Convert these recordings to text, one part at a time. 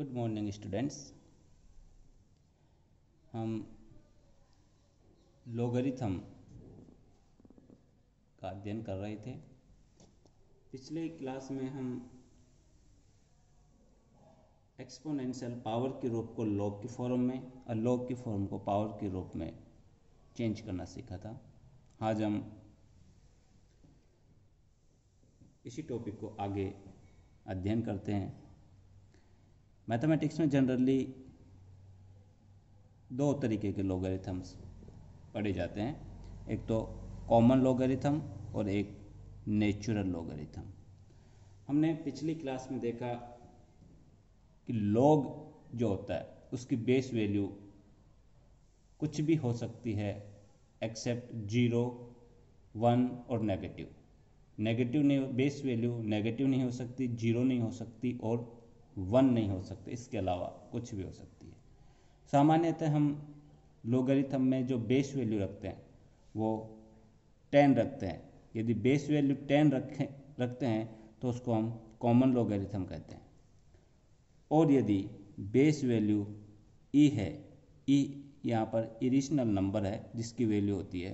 Good morning students हम logarithm का अध्ययन कर रहे थे पिछले क्लास में हम एक्सपोनेंशियल पावर के रूप को लॉग के फॉर्म में और लॉग के फॉर्म को पावर के रूप में चेंज करना सीखा था आज हम इसी टॉपिक को आगे अध्ययन करते हैं मैथमेटिक्स में जनरली दो तरीके के लोगरिथम्स पढ़े जाते हैं एक तो कॉमन लोगरिथम और एक नेचुरल लोगरिथम हमने पिछली क्लास में देखा कि लॉग जो होता है उसकी बेस वैल्यू कुछ भी हो सकती है एक्सेप्ट जीरो वन और नेगेटिव नेगेटिव नहीं बेस वैल्यू नेगेटिव नहीं हो सकती जीरो नहीं हो सकती और वन नहीं हो सकते इसके अलावा कुछ भी हो सकती है सामान्यतः हम लोगरिथम में जो बेस वैल्यू रखते हैं वो टेन रखते हैं यदि बेस वैल्यू टेन रखें रखते हैं तो उसको हम कॉमन लोगरिथम कहते हैं और यदि बेस वैल्यू ई है ई e यहाँ पर इरिशनल नंबर है जिसकी वैल्यू होती है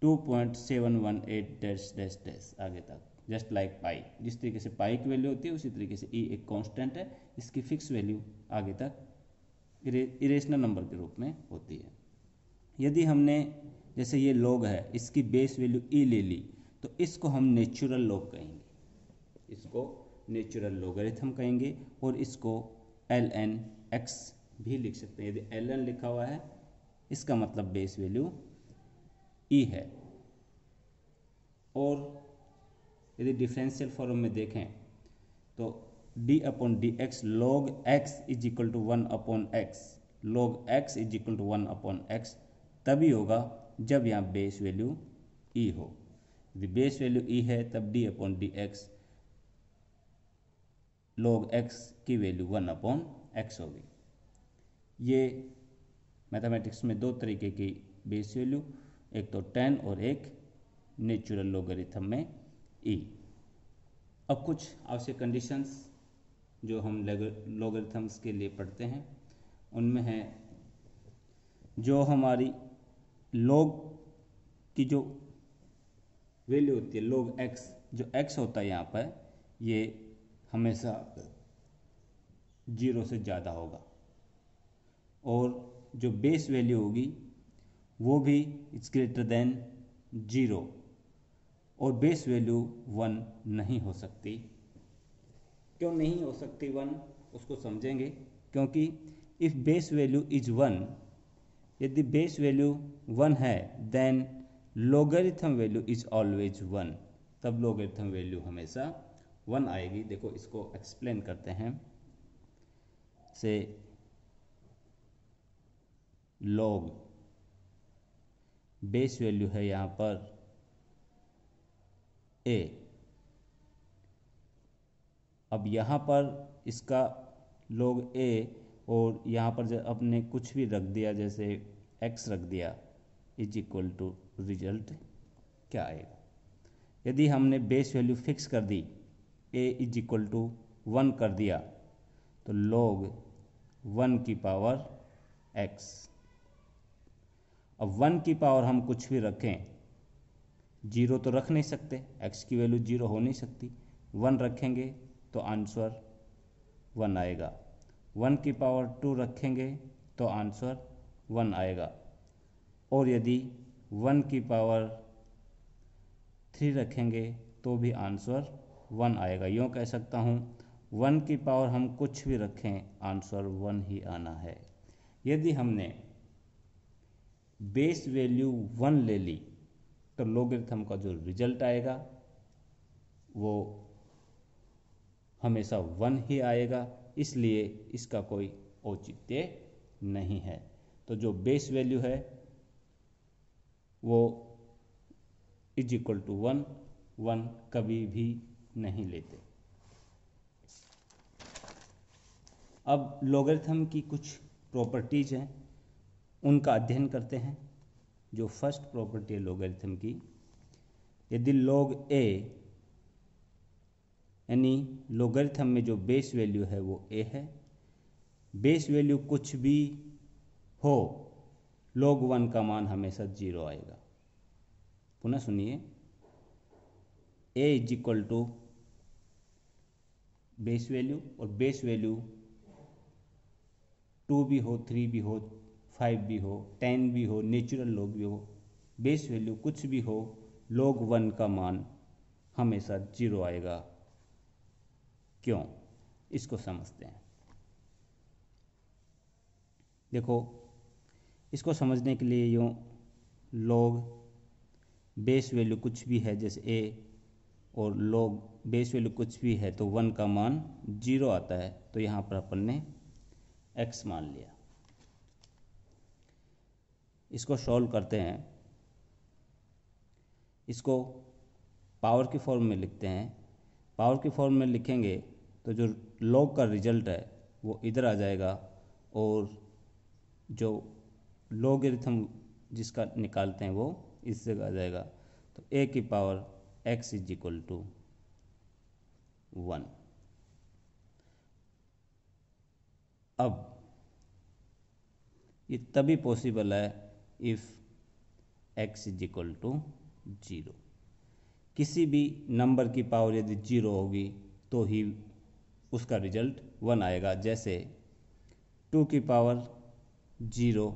two point seven one eight dash dash dash आगे तक जस्ट लाइक पाई जिस तरीके से पाई की वैल्यू होती है उसी तरीके से ई एक कॉन्स्टेंट है इसकी फिक्स वैल्यू आगे तक इरेशनल नंबर के रूप में होती है यदि हमने जैसे ये लॉग है इसकी बेस वैल्यू ई ले ली तो इसको हम नेचुरल लॉग कहेंगे इसको नेचुरल हम कहेंगे और इसको एल एन एक्स भी लिख सकते हैं यदि एल एन लिखा हुआ है इसका मतलब बेस वैल्यू ई है और यदि डिफरेंशियल फॉर्म में देखें तो d upon d x log x is equal to one upon x log x is equal to one upon x तभी होगा जब यहाँ बेस वैल्यू ई हो यदि बेस वैल्यू ई है तब d upon d x log x की value one upon x होगी ये मैथमेटिक्स में दो तरीके की बेस वैल्यू एक तो टेन और एक नेचुरल लोगरिथम में ई e. अब कुछ आवश्यक कंडीशंस जो हम लॉगरिथम्स के लिए पढ़ते हैं उनमें है जो हमारी लॉग की जो वैल्यू होती है लॉग एक्स जो एक्स होता है यहाँ पर ये हमेशा जीरो से ज़्यादा होगा और जो बेस वैल्यू होगी वो भी इट्स ग्रेटर देन जीरो और बेस वैल्यू वन नहीं हो सकती क्यों नहीं हो सकती वन उसको समझेंगे क्योंकि if base value is one यदि बेस वैल्यू वन है then logarithm value is always one तब लोगरिथम वैल्यू हमेशा वन आएगी देखो इसको एक्सप्लेन करते हैं से लॉग बेस वैल्यू है यहाँ पर ए अब यहाँ पर इसका लोग ए और यहाँ पर जब अपने कुछ भी रख दिया जैसे एक्स रख दिया इज इक्वल टू रिजल्ट क्या आएगा यदि हमने बेस वैल्यू फिक्स कर दी a is equal to one कर दिया तो लोग वन की पावर एक्स अब वन की पावर हम कुछ भी रखें जीरो तो रख नहीं सकते एक्स की वैल्यू जीरो हो नहीं सकती वन रखेंगे तो आंसर वन आएगा वन की पावर टू रखेंगे तो आंसर वन आएगा और यदि वन की पावर थ्री रखेंगे तो भी आंसर वन आएगा यूँ कह सकता हूँ वन की पावर हम कुछ भी रखें आंसर वन ही आना है यदि हमने बेस वैल्यू वन ले ली तो लोगरिथम का जो रिजल्ट आएगा वो हमेशा वन ही आएगा इसलिए इसका कोई औचित्य नहीं है तो जो बेस वैल्यू है वो is equal to one one कभी भी नहीं लेते अब लोगरिथम की कुछ प्रॉपर्टीज हैं उनका अध्ययन करते हैं जो फर्स्ट प्रॉपर्टी है लोगरिथम की यदि लॉग ए यानी लॉगरिथम में जो बेस वैल्यू है वो ए है बेस वैल्यू कुछ भी हो लॉग वन का मान हमेशा जीरो आएगा पुनः सुनिए a is equal to base value और बेस वैल्यू टू भी हो थ्री भी हो फाइव भी हो टेन भी हो नेचुरल लोग भी हो बेस वैल्यू कुछ भी हो लोग वन का मान हमेशा जीरो आएगा क्यों इसको समझते हैं देखो इसको समझने के लिए यूँ लोग बेस वैल्यू कुछ भी है जैसे ए और लोग बेस वैल्यू कुछ भी है तो वन का मान जीरो आता है तो यहाँ पर अपन ने एक्स मान लिया इसको सॉल्व करते हैं इसको पावर की फॉर्म में लिखते हैं पावर की फॉर्म में लिखेंगे तो जो लॉग का रिजल्ट है वो इधर आ जाएगा और जो लॉगरिथम जिसका निकालते हैं वो इस जगह आ जाएगा तो ए की power x is equal to one अब ये तभी पॉसिबल है if x is equal to zero किसी भी नंबर की पावर यदि जीरो होगी तो ही उसका रिजल्ट वन आएगा जैसे टू की power zero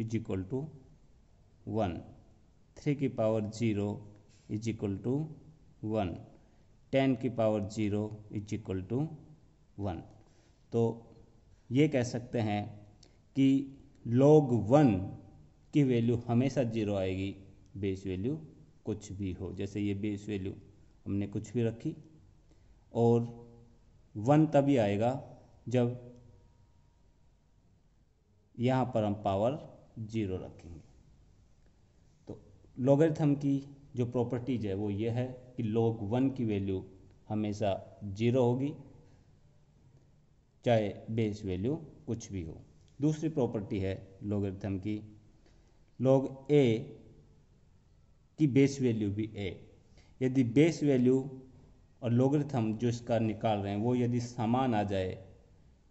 is equal to one three की power zero is equal to one ten की power zero is equal to one तो ये कह सकते हैं कि लॉग वन की वैल्यू हमेशा जीरो आएगी बेस वैल्यू कुछ भी हो जैसे ये बेस वैल्यू हमने कुछ भी रखी और वन तभी आएगा जब यहाँ पर हम पावर जीरो रखेंगे तो लॉगरिथम की जो प्रॉपर्टीज है वो ये है कि लॉग वन की वैल्यू हमेशा जीरो होगी चाहे बेस वैल्यू कुछ भी हो दूसरी प्रॉपर्टी है लॉगरिथम की लॉग ए की बेस वैल्यू भी ए यदि बेस वैल्यू और लोगरिथम जो इसका निकाल रहे हैं वो यदि समान आ जाए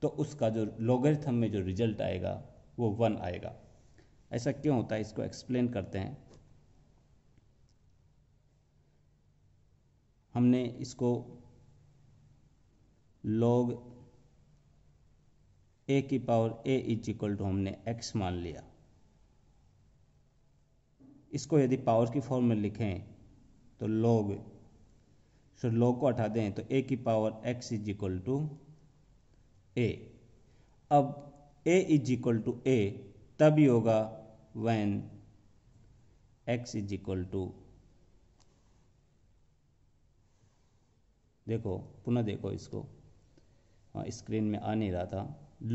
तो उसका जो लोगरिथम में जो रिजल्ट आएगा वो वन आएगा ऐसा क्यों होता है इसको एक्सप्लेन करते हैं हमने इसको लॉग ए की power a is equal to हमने एक्स मान लिया इसको यदि पावर की फॉर्म में लिखें तो लॉग सो लॉग को हटा दें तो ए की power x is equal to a अब a is equal to a तभी होगा when x is equal to देखो पुनः देखो इसको हाँ स्क्रीन में आ नहीं रहा था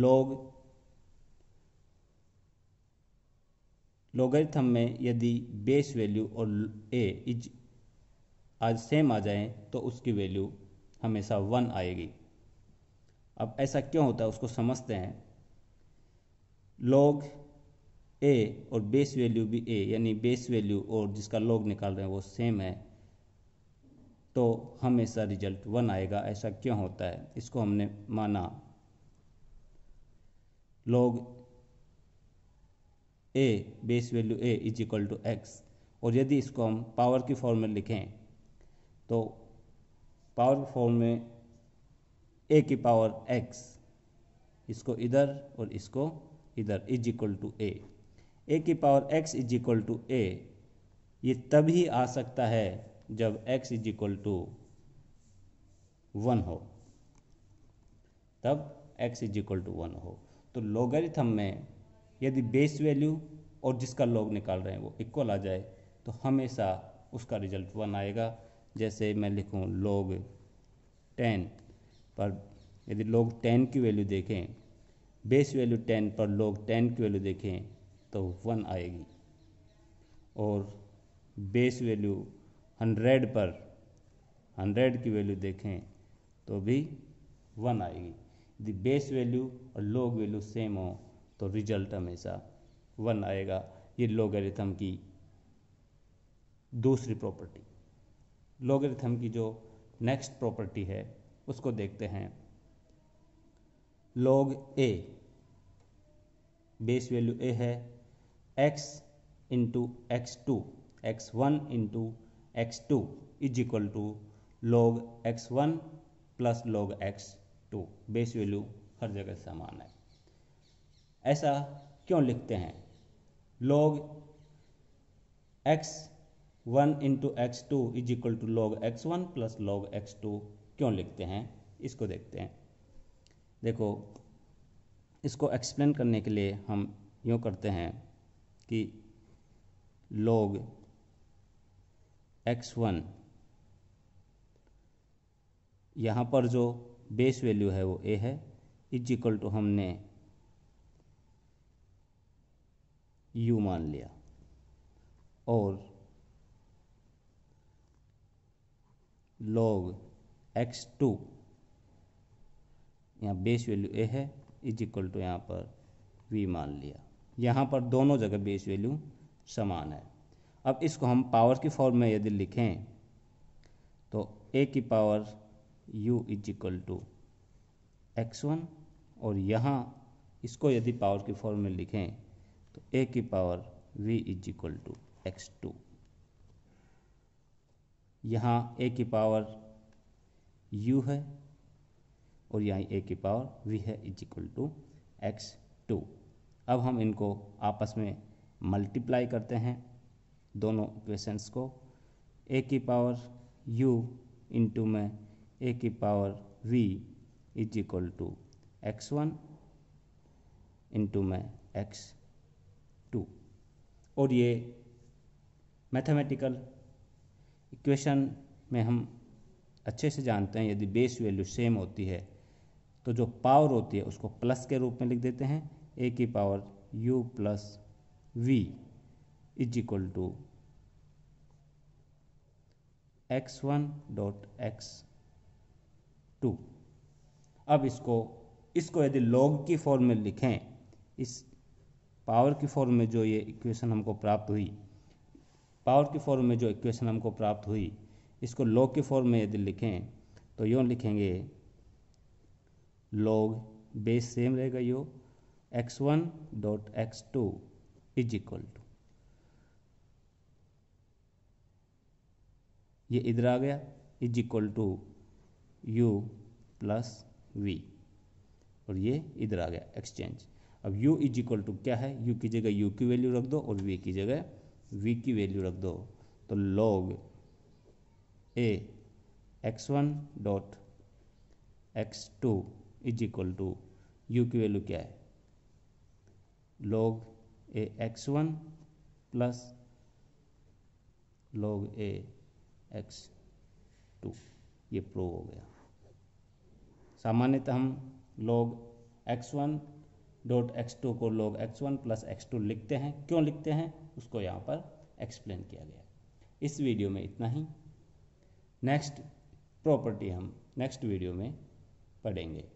लॉग लोगरिथम में यदि बेस वैल्यू और ए इज आज सेम आ जाए तो उसकी वैल्यू हमेशा वन आएगी अब ऐसा क्यों होता है उसको समझते हैं लॉग ए और बेस वैल्यू भी ए यानी बेस वैल्यू और जिसका लॉग निकाल रहे हैं वो सेम है तो हमेशा रिजल्ट वन आएगा ऐसा क्यों होता है इसको हमने माना log a base value a is equal to x और यदि इसको हम पावर की फॉर्म में लिखें तो पावर की फॉर्म में ए की पावर एक्स इसको इधर और इसको इधर is equal to a a की power x is equal to a ये तभी आ सकता है जब x is equal to one हो तब x is equal to one हो तो लोगरिथम में यदि बेस वैल्यू और जिसका लॉग निकाल रहे हैं वो इक्वल आ जाए तो हमेशा उसका रिजल्ट वन आएगा जैसे मैं लिखूँ लॉग टेन पर यदि लॉग टेन की वैल्यू देखें बेस वैल्यू टेन पर लॉग टेन की वैल्यू देखें तो वन आएगी और बेस वैल्यू हंड्रेड पर हंड्रेड की वैल्यू देखें तो भी वन आएगी यदि बेस वैल्यू और लॉग वैल्यू सेम हो तो रिजल्ट हमेशा वन आएगा ये लोगरिथम की दूसरी प्रॉपर्टी लोगरिथम की जो नेक्स्ट प्रॉपर्टी है उसको देखते हैं log a base value a है x into x two x one into x two is equal to log x one plus log x two base value हर जगह समान है ऐसा क्यों लिखते हैं log x one into x two is equal to log x one plus log x two क्यों लिखते हैं इसको देखते हैं देखो इसको एक्सप्लेन करने के लिए हम यूँ करते हैं कि लॉग एक्स वन यहाँ पर जो बेस वैल्यू है वो ए है इज इक्वल टू हमने यू मान लिया और लॉग एक्स टू यहाँ बेस वैल्यू ए है इज इक्वल टू यहाँ पर वी मान लिया यहाँ पर दोनों जगह बेस वैल्यू समान है अब इसको हम पावर की फॉर्म में यदि लिखें तो ए की power u is equal to x one और यहाँ इसको यदि पावर की फॉर्म में लिखें ए की power v is equal to x two यहाँ ए की पावर u है और यहाँ ए की पावर v है is equal to x two अब हम इनको आपस में मल्टीप्लाई करते हैं दोनों इक्वेशंस को ए की पावर u इंटू में ए की power v is equal to x one into में एक्स टू और ये मैथमेटिकल इक्वेशन में हम अच्छे से जानते हैं यदि बेस वैल्यू सेम होती है तो जो पावर होती है उसको प्लस के रूप में लिख देते हैं ए की power u plus v is equal to x one dot x two अब इसको इसको यदि लॉग की फॉर्म में लिखें इस पावर की फॉर्म में जो ये इक्वेशन हमको प्राप्त हुई पावर की फॉर्म में जो इक्वेशन हमको प्राप्त हुई इसको लॉग के फॉर्म में यदि लिखें तो यो लिखेंगे लॉग बेस सेम रहेगा यो x one dot x two is equal to ये इधर आ गया is equal to u plus v और ये इधर आ गया एक्सचेंज अब u इज इक्वल टू क्या है u की जगह u की वैल्यू रख दो और v की जगह v की वैल्यू रख दो तो log a x one dot x two is equal to u की वैल्यू क्या है log a x one plus log a x two ये प्रूव हो गया सामान्यतः हम log x one dot x two को log x one plus x two लिखते हैं क्यों लिखते हैं उसको यहाँ पर एक्सप्लेन किया गया इस वीडियो में इतना ही नेक्स्ट प्रॉपर्टी हम नेक्स्ट वीडियो में पढ़ेंगे